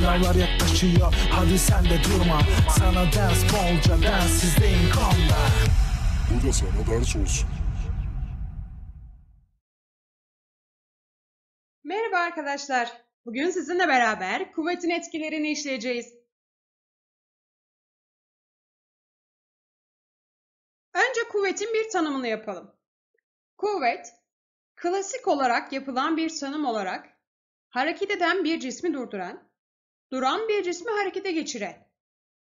Sınavlar yaklaşıyor hadi sen de durma Sana ders bolca densizdeyim komda Bu da sana ders olsun Merhaba arkadaşlar. Bugün sizinle beraber kuvvetin etkilerini işleyeceğiz. Önce kuvvetin bir tanımını yapalım. Kuvvet, klasik olarak yapılan bir tanım olarak hareket eden bir cismi durduran, duran bir cismi harekete geçiren,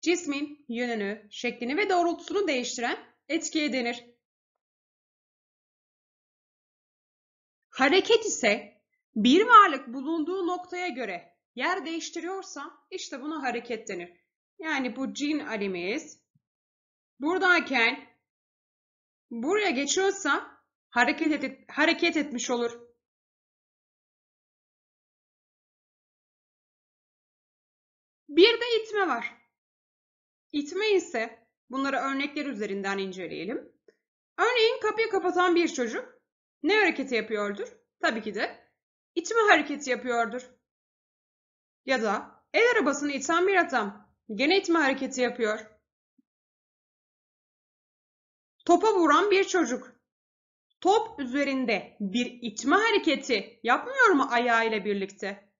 cismin yönünü, şeklini ve doğrultusunu değiştiren etkiye denir. Hareket ise bir varlık bulunduğu noktaya göre yer değiştiriyorsa işte buna hareket denir. Yani bu cin alimiz buradayken buraya geçiyorsa hareket, et, hareket etmiş olur. Bir de itme var. İtme ise bunları örnekler üzerinden inceleyelim. Örneğin kapıyı kapatan bir çocuk ne hareketi yapıyordur? Tabii ki de itme hareketi yapıyordur. Ya da el arabasını iten bir adam gene itme hareketi yapıyor. Topa vuran bir çocuk top üzerinde bir itme hareketi yapmıyor mu ayağıyla birlikte?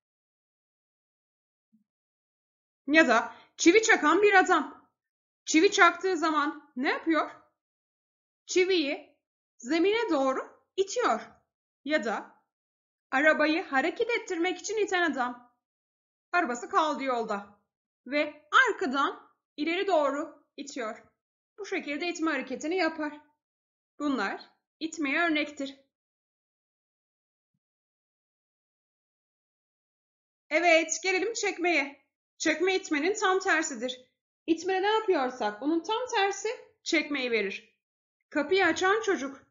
Ya da çivi çakan bir adam. Çivi çaktığı zaman ne yapıyor? Çiviyi zemine doğru itiyor. Ya da arabayı hareket ettirmek için iten adam. Arabası kaldı yolda ve arkadan ileri doğru itiyor. Bu şekilde itme hareketini yapar. Bunlar itmeye örnektir. Evet, gelelim çekmeye. Çekme itmenin tam tersidir. İtme ne yapıyorsak onun tam tersi çekmeyi verir. Kapıyı açan çocuk.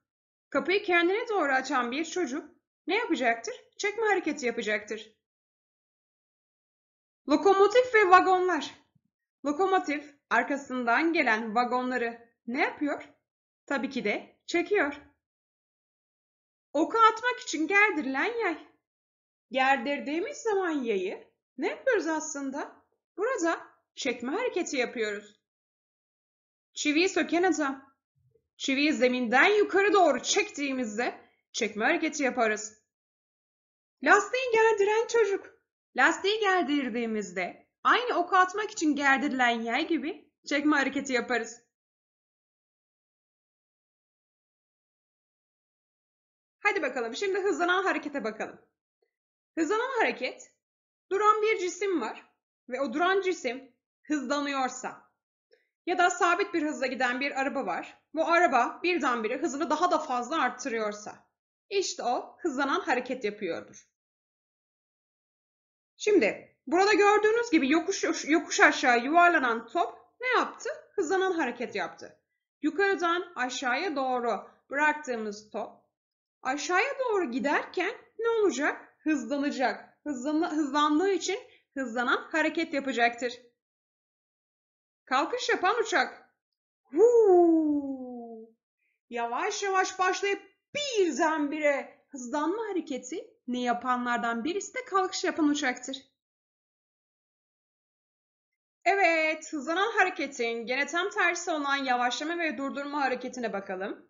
Kapıyı kendine doğru açan bir çocuk ne yapacaktır? Çekme hareketi yapacaktır. Lokomotif ve vagonlar. Lokomotif arkasından gelen vagonları ne yapıyor? Tabii ki de çekiyor. Oku atmak için gerdirilen yay. Gerdirdiğimiz zaman yayı ne yapıyoruz aslında? Burada çekme hareketi yapıyoruz. Çiviyi söken adam. Çiviyi zeminden yukarı doğru çektiğimizde çekme hareketi yaparız. Lastiği gerdiren çocuk. Lastiği gerdirdiğimizde aynı oku atmak için gerdirilen yay gibi çekme hareketi yaparız. Hadi bakalım şimdi hızlanan harekete bakalım. Hızlanan hareket duran bir cisim var ve o duran cisim hızlanıyorsa ya da sabit bir hızla giden bir araba var. Bu araba birdenbire hızını daha da fazla arttırıyorsa işte o hızlanan hareket yapıyordur. Şimdi burada gördüğünüz gibi yokuş, yokuş aşağı yuvarlanan top ne yaptı? Hızlanan hareket yaptı. Yukarıdan aşağıya doğru bıraktığımız top aşağıya doğru giderken ne olacak? Hızlanacak. Hızlan, hızlandığı için hızlanan hareket yapacaktır. Kalkış yapan uçak. Huu! Yavaş yavaş başlayıp birdenbire hızlanma hareketi ne yapanlardan birisi de kalkış yapan uçaktır. Evet, hızlanan hareketin gene tam tersi olan yavaşlama ve durdurma hareketine bakalım.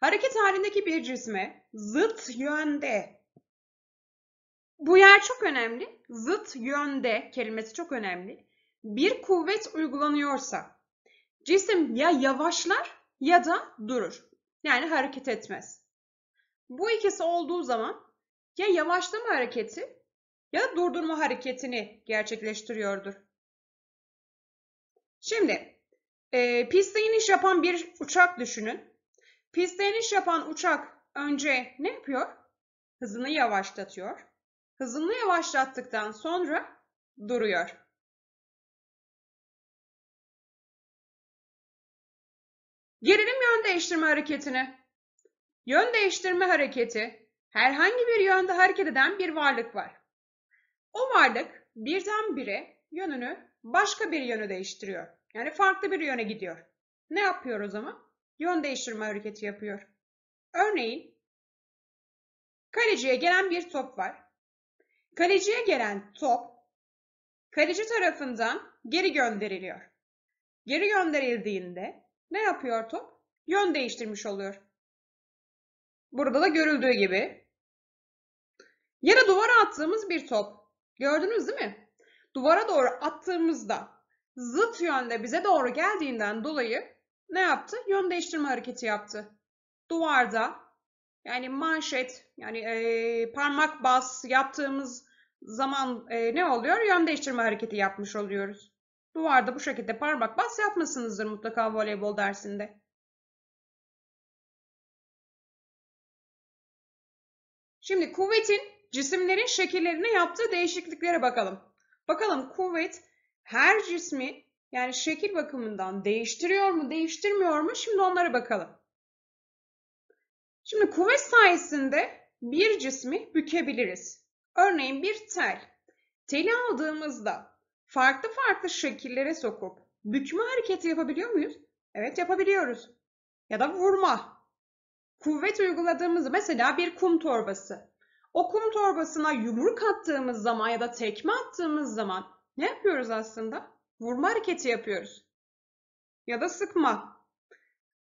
Hareket halindeki bir cisme zıt yönde bu yer çok önemli. Zıt yönde kelimesi çok önemli. Bir kuvvet uygulanıyorsa cisim ya yavaşlar ya da durur. Yani hareket etmez. Bu ikisi olduğu zaman ya yavaşlama hareketi ya da durdurma hareketini gerçekleştiriyordur. Şimdi e, piste iniş yapan bir uçak düşünün. Piste iniş yapan uçak önce ne yapıyor? Hızını yavaşlatıyor. Hızını yavaşlattıktan sonra duruyor. Gerilim yön değiştirme hareketini. Yön değiştirme hareketi herhangi bir yönde hareket eden bir varlık var. O varlık birdenbire yönünü başka bir yöne değiştiriyor. Yani farklı bir yöne gidiyor. Ne yapıyor o zaman? Yön değiştirme hareketi yapıyor. Örneğin kaleciye gelen bir top var. Kaleciye gelen top kaleci tarafından geri gönderiliyor. Geri gönderildiğinde ne yapıyor top? Yön değiştirmiş oluyor. Burada da görüldüğü gibi. Yere duvara attığımız bir top. Gördünüz değil mi? Duvara doğru attığımızda zıt yönde bize doğru geldiğinden dolayı ne yaptı? Yön değiştirme hareketi yaptı. Duvarda yani manşet yani e, parmak bas yaptığımız zaman e, ne oluyor? Yön değiştirme hareketi yapmış oluyoruz. Duvarda bu şekilde parmak bas yapmasınızdır mutlaka voleybol dersinde. Şimdi kuvvetin cisimlerin şekillerine yaptığı değişikliklere bakalım. Bakalım kuvvet her cismi yani şekil bakımından değiştiriyor mu değiştirmiyor mu şimdi onlara bakalım. Şimdi kuvvet sayesinde bir cismi bükebiliriz. Örneğin bir tel. Teli aldığımızda farklı farklı şekillere sokup bükme hareketi yapabiliyor muyuz? Evet yapabiliyoruz. Ya da vurma. Kuvvet uyguladığımızda mesela bir kum torbası. O kum torbasına yumruk attığımız zaman ya da tekme attığımız zaman ne yapıyoruz aslında? Vurma hareketi yapıyoruz. Ya da sıkma.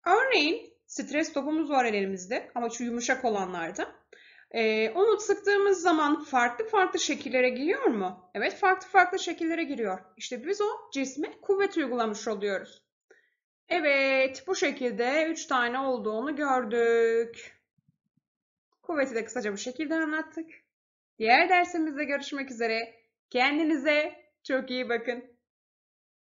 Örneğin Stres topumuz var elimizde ama şu yumuşak olanlarda. Ee, onu sıktığımız zaman farklı farklı şekillere giriyor mu? Evet farklı farklı şekillere giriyor. İşte biz o cisme kuvvet uygulamış oluyoruz. Evet bu şekilde 3 tane olduğunu gördük. Kuvveti de kısaca bu şekilde anlattık. Diğer dersimizde görüşmek üzere. Kendinize çok iyi bakın.